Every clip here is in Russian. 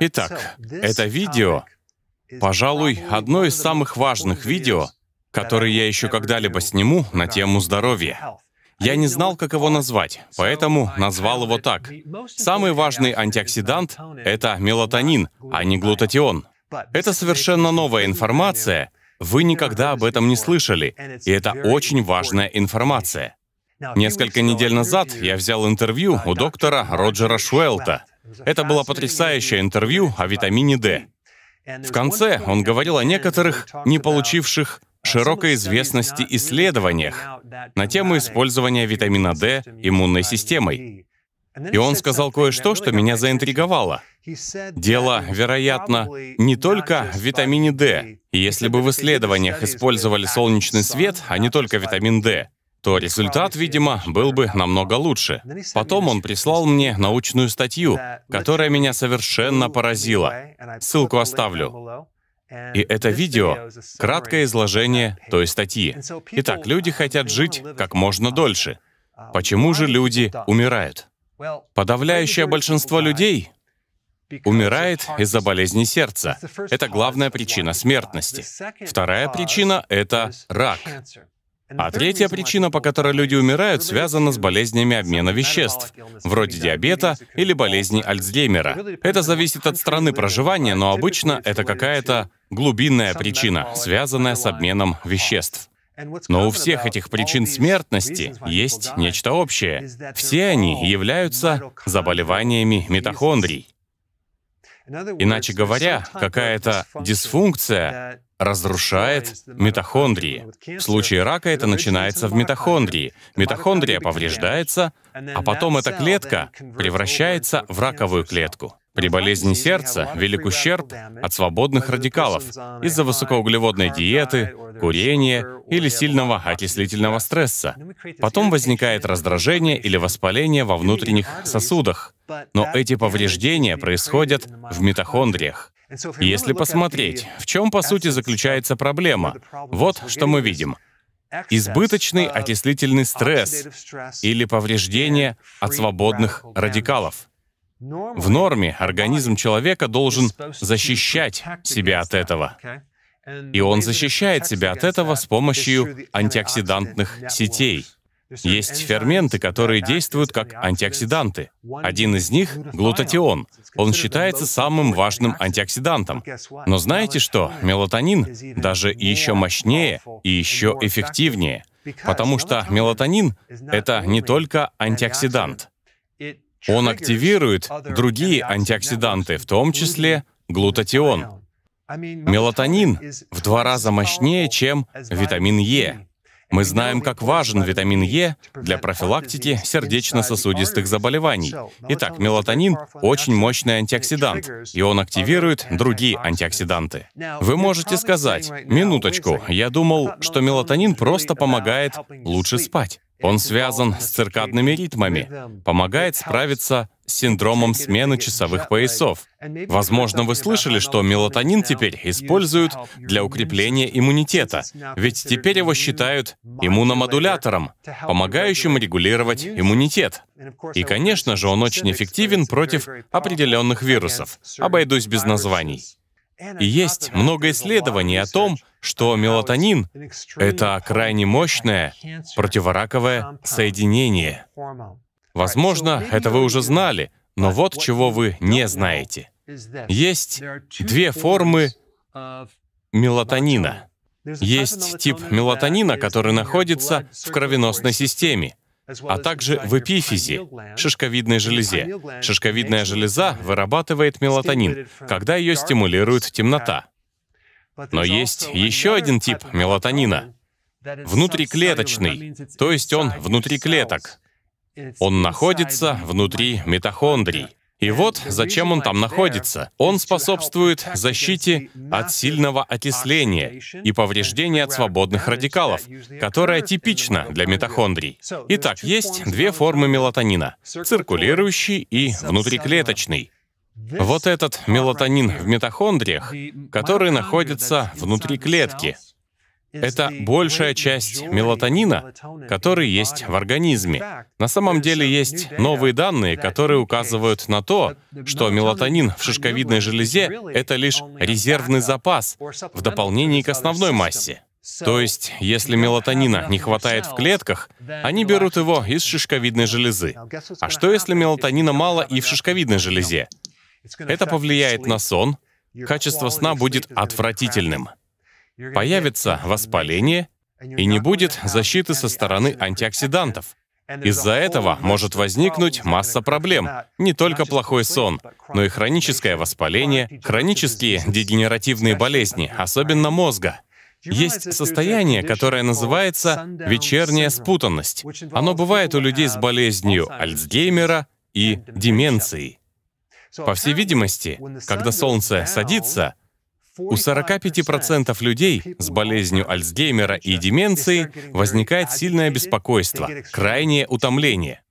Итак, это видео, пожалуй, одно из самых важных видео, которые я еще когда-либо сниму на тему здоровья. Я не знал, как его назвать, поэтому назвал его так. Самый важный антиоксидант — это мелатонин, а не глутатион. Это совершенно новая информация, вы никогда об этом не слышали, и это очень важная информация. Несколько недель назад я взял интервью у доктора Роджера Шуэлта, это было потрясающее интервью о витамине D. В конце он говорил о некоторых, не получивших широкой известности исследованиях на тему использования витамина D иммунной системой. И он сказал кое-что, что меня заинтриговало. Дело, вероятно, не только в витамине D. Если бы в исследованиях использовали солнечный свет, а не только витамин D, что результат, видимо, был бы намного лучше. Потом он прислал мне научную статью, которая меня совершенно поразила. Ссылку оставлю. И это видео — краткое изложение той статьи. Итак, люди хотят жить как можно дольше. Почему же люди умирают? Подавляющее большинство людей умирает из-за болезни сердца. Это главная причина смертности. Вторая причина — это рак. А третья причина, по которой люди умирают, связана с болезнями обмена веществ, вроде диабета или болезней Альцгеймера. Это зависит от страны проживания, но обычно это какая-то глубинная причина, связанная с обменом веществ. Но у всех этих причин смертности есть нечто общее. Все они являются заболеваниями митохондрий. Иначе говоря, какая-то дисфункция разрушает митохондрии. В случае рака это начинается в митохондрии. Митохондрия повреждается, а потом эта клетка превращается в раковую клетку. При болезни сердца велик ущерб от свободных радикалов из-за высокоуглеводной диеты, курения или сильного окислительного стресса. Потом возникает раздражение или воспаление во внутренних сосудах. Но эти повреждения происходят в митохондриях. Если посмотреть, в чем по сути заключается проблема, вот что мы видим. Избыточный окислительный стресс или повреждение от свободных радикалов. В норме организм человека должен защищать себя от этого. И он защищает себя от этого с помощью антиоксидантных сетей. Есть ферменты, которые действуют как антиоксиданты. Один из них — глутатион. Он считается самым важным антиоксидантом. Но знаете что? Мелатонин даже еще мощнее и еще эффективнее, потому что мелатонин — это не только антиоксидант. Он активирует другие антиоксиданты, в том числе глутатион. Мелатонин в два раза мощнее, чем витамин Е. Мы знаем, как важен витамин Е для профилактики сердечно-сосудистых заболеваний. Итак, мелатонин — очень мощный антиоксидант, и он активирует другие антиоксиданты. Вы можете сказать, «Минуточку, я думал, что мелатонин просто помогает лучше спать». Он связан с циркадными ритмами, помогает справиться с синдромом смены часовых поясов. Возможно, вы слышали, что мелатонин теперь используют для укрепления иммунитета, ведь теперь его считают иммуномодулятором, помогающим регулировать иммунитет. И, конечно же, он очень эффективен против определенных вирусов. Обойдусь без названий. И есть много исследований о том, что мелатонин — это крайне мощное противораковое соединение. Возможно, это вы уже знали, но вот чего вы не знаете. Есть две формы мелатонина. Есть тип мелатонина, который находится в кровеносной системе — а также в эпифизе, шишковидной железе. Шишковидная железа вырабатывает мелатонин, когда ее стимулирует темнота. Но есть еще один тип мелатонина — внутриклеточный, то есть он внутри клеток. Он находится внутри митохондрий. И вот зачем он там находится. Он способствует защите от сильного окисления и повреждения от свободных радикалов, которое типично для митохондрий. Итак, есть две формы мелатонина — циркулирующий и внутриклеточный. Вот этот мелатонин в митохондриях, который находится внутри клетки, это большая часть мелатонина, который есть в организме. На самом деле есть новые данные, которые указывают на то, что мелатонин в шишковидной железе — это лишь резервный запас в дополнении к основной массе. То есть, если мелатонина не хватает в клетках, они берут его из шишковидной железы. А что, если мелатонина мало и в шишковидной железе? Это повлияет на сон, качество сна будет отвратительным появится воспаление и не будет защиты со стороны антиоксидантов. Из-за этого может возникнуть масса проблем. Не только плохой сон, но и хроническое воспаление, хронические дегенеративные болезни, особенно мозга. Есть состояние, которое называется вечерняя спутанность. Оно бывает у людей с болезнью Альцгеймера и деменцией. По всей видимости, когда солнце садится, у 45% людей с болезнью Альцгеймера и деменцией возникает сильное беспокойство, крайнее утомление.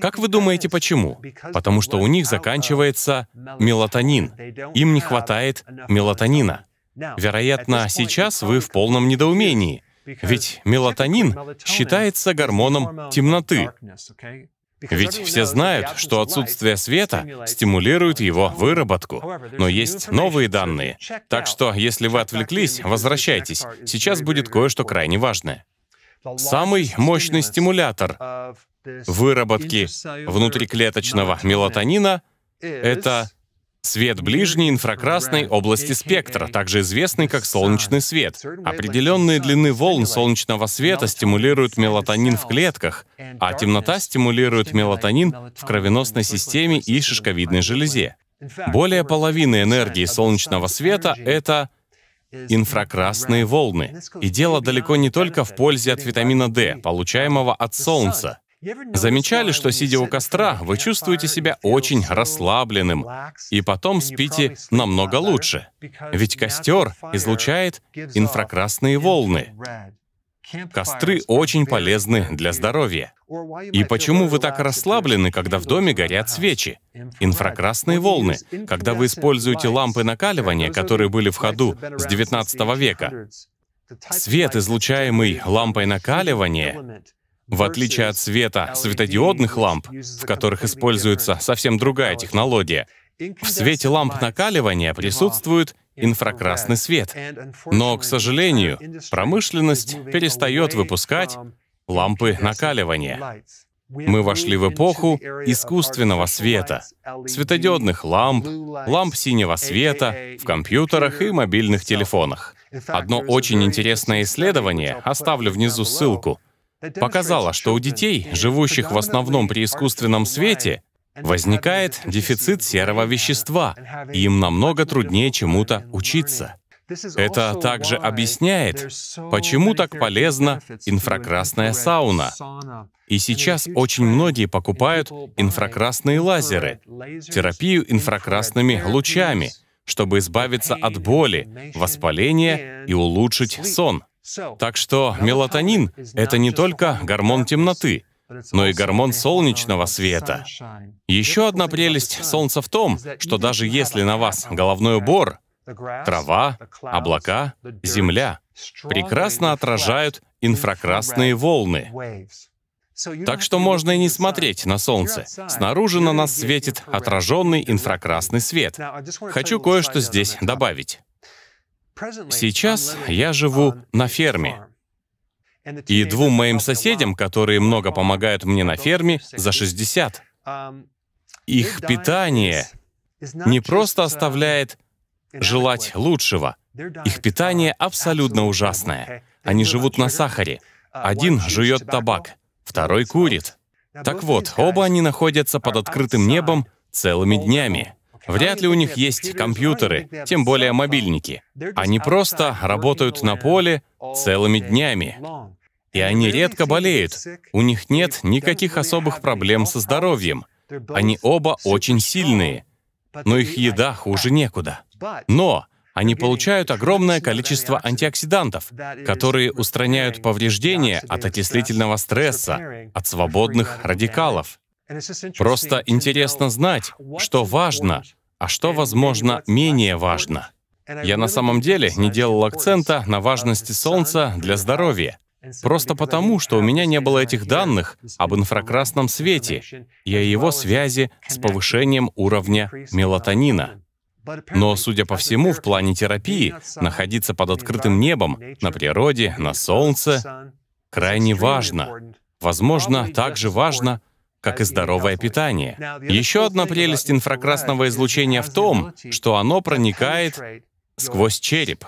Как вы думаете, почему? Потому что у них заканчивается мелатонин. Им не хватает мелатонина. Вероятно, сейчас вы в полном недоумении, ведь мелатонин считается гормоном темноты. Ведь все знают, что отсутствие света стимулирует его выработку. Но есть новые данные. Так что, если вы отвлеклись, возвращайтесь. Сейчас будет кое-что крайне важное. Самый мощный стимулятор выработки внутриклеточного мелатонина — это Свет ближней инфракрасной области спектра, также известный как солнечный свет. Определенные длины волн солнечного света стимулируют мелатонин в клетках, а темнота стимулирует мелатонин в кровеносной системе и шишковидной железе. Более половины энергии солнечного света — это инфракрасные волны. И дело далеко не только в пользе от витамина D, получаемого от солнца. Замечали, что сидя у костра, вы чувствуете себя очень расслабленным, и потом спите намного лучше, ведь костер излучает инфракрасные волны. Костры очень полезны для здоровья. И почему вы так расслаблены, когда в доме горят свечи? Инфракрасные волны. Когда вы используете лампы накаливания, которые были в ходу с 19 века, свет, излучаемый лампой накаливания, в отличие от света светодиодных ламп, в которых используется совсем другая технология, в свете ламп накаливания присутствует инфракрасный свет. Но, к сожалению, промышленность перестает выпускать лампы накаливания. Мы вошли в эпоху искусственного света, светодиодных ламп, ламп синего света в компьютерах и мобильных телефонах. Одно очень интересное исследование, оставлю внизу ссылку, показала, что у детей, живущих в основном при искусственном свете, возникает дефицит серого вещества, и им намного труднее чему-то учиться. Это также объясняет, почему так полезна инфракрасная сауна. И сейчас очень многие покупают инфракрасные лазеры, терапию инфракрасными лучами, чтобы избавиться от боли, воспаления и улучшить сон. Так что мелатонин — это не только гормон темноты, но и гормон солнечного света. Еще одна прелесть солнца в том, что даже если на вас головной убор, трава, облака, земля прекрасно отражают инфракрасные волны. Так что можно и не смотреть на солнце. Снаружи на нас светит отраженный инфракрасный свет. Хочу кое-что здесь добавить. Сейчас я живу на ферме. И двум моим соседям, которые много помогают мне на ферме, за 60. Um, Их питание не просто uh, оставляет желать лучшего. Их питание абсолютно ужасное. Они живут на сахаре. Uh, Один жует табак, второй курит. Так вот, оба они находятся под открытым небом целыми днями. Вряд ли у них есть компьютеры, тем более мобильники. Они просто работают на поле целыми днями. И они редко болеют. У них нет никаких особых проблем со здоровьем. Они оба очень сильные. Но их еда хуже некуда. Но они получают огромное количество антиоксидантов, которые устраняют повреждения от окислительного стресса, от свободных радикалов. Просто интересно знать, что важно, а что, возможно, менее важно. Я на самом деле не делал акцента uh, на важности Солнца для здоровья. Просто потому, что у меня не было этих данных об инфракрасном свете и о его связи с повышением уровня мелатонина. Но, судя по всему, в плане терапии находиться под открытым небом, на природе, на солнце, крайне важно. Возможно, также важно — как и здоровое питание. Еще одна прелесть инфракрасного излучения в том, что оно проникает сквозь череп.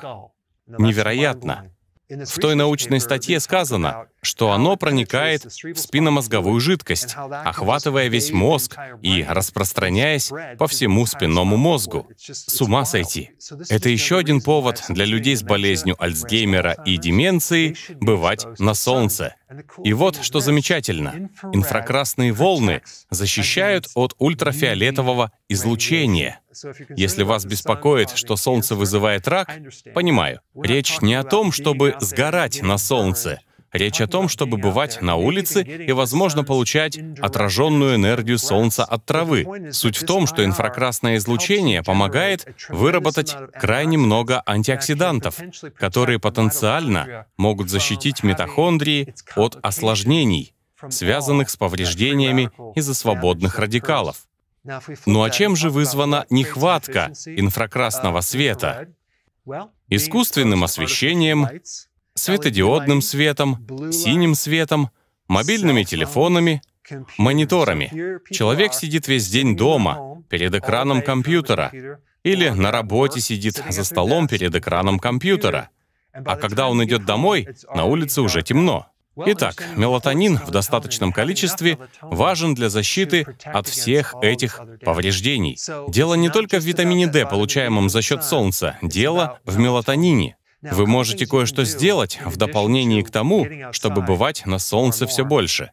Невероятно. В той научной статье сказано, что оно проникает в спинномозговую жидкость, охватывая весь мозг и распространяясь по всему спинному мозгу. С ума сойти. Это еще один повод для людей с болезнью Альцгеймера и деменции бывать на солнце. И вот что замечательно. Инфракрасные волны защищают от ультрафиолетового излучения. Если вас беспокоит, что солнце вызывает рак, понимаю, речь не о том, чтобы сгорать на солнце — Речь о том, чтобы бывать на улице и, возможно, получать отраженную энергию Солнца от травы. Суть в том, что инфракрасное излучение помогает выработать крайне много антиоксидантов, которые потенциально могут защитить митохондрии от осложнений, связанных с повреждениями из-за свободных радикалов. Ну а чем же вызвана нехватка инфракрасного света? Искусственным освещением, светодиодным светом, синим светом, мобильными телефонами, мониторами. Человек сидит весь день дома, перед экраном компьютера, а или на работе сидит за столом перед экраном компьютера. А когда он идет домой, на улице уже темно. Итак, мелатонин в достаточном количестве важен для защиты от всех этих повреждений. Дело не только в витамине D, получаемом за счет солнца, дело в мелатонине. Вы можете кое-что сделать в дополнении к тому, чтобы бывать на солнце все больше.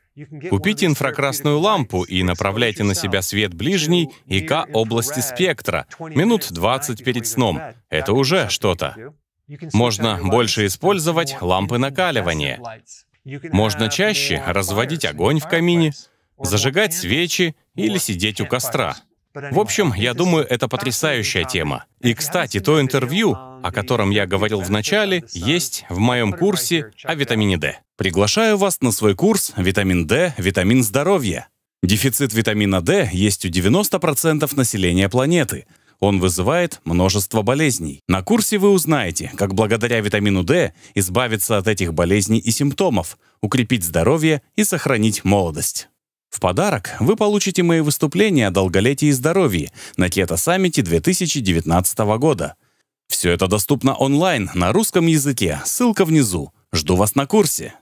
Купите инфракрасную лампу и направляйте на себя свет ближней и к области спектра минут 20 перед сном. Это уже что-то. Можно больше использовать лампы накаливания. Можно чаще разводить огонь в камине, зажигать свечи или сидеть у костра. В общем, я думаю, это потрясающая тема. И, кстати, то интервью, о котором я говорил в начале, есть в моем курсе о витамине D. Приглашаю вас на свой курс «Витамин D. Витамин здоровья». Дефицит витамина D есть у 90% населения планеты. Он вызывает множество болезней. На курсе вы узнаете, как благодаря витамину D избавиться от этих болезней и симптомов, укрепить здоровье и сохранить молодость. В подарок вы получите мои выступления о долголетии и здоровье на Кето-саммите 2019 года – все это доступно онлайн на русском языке, ссылка внизу. Жду вас на курсе.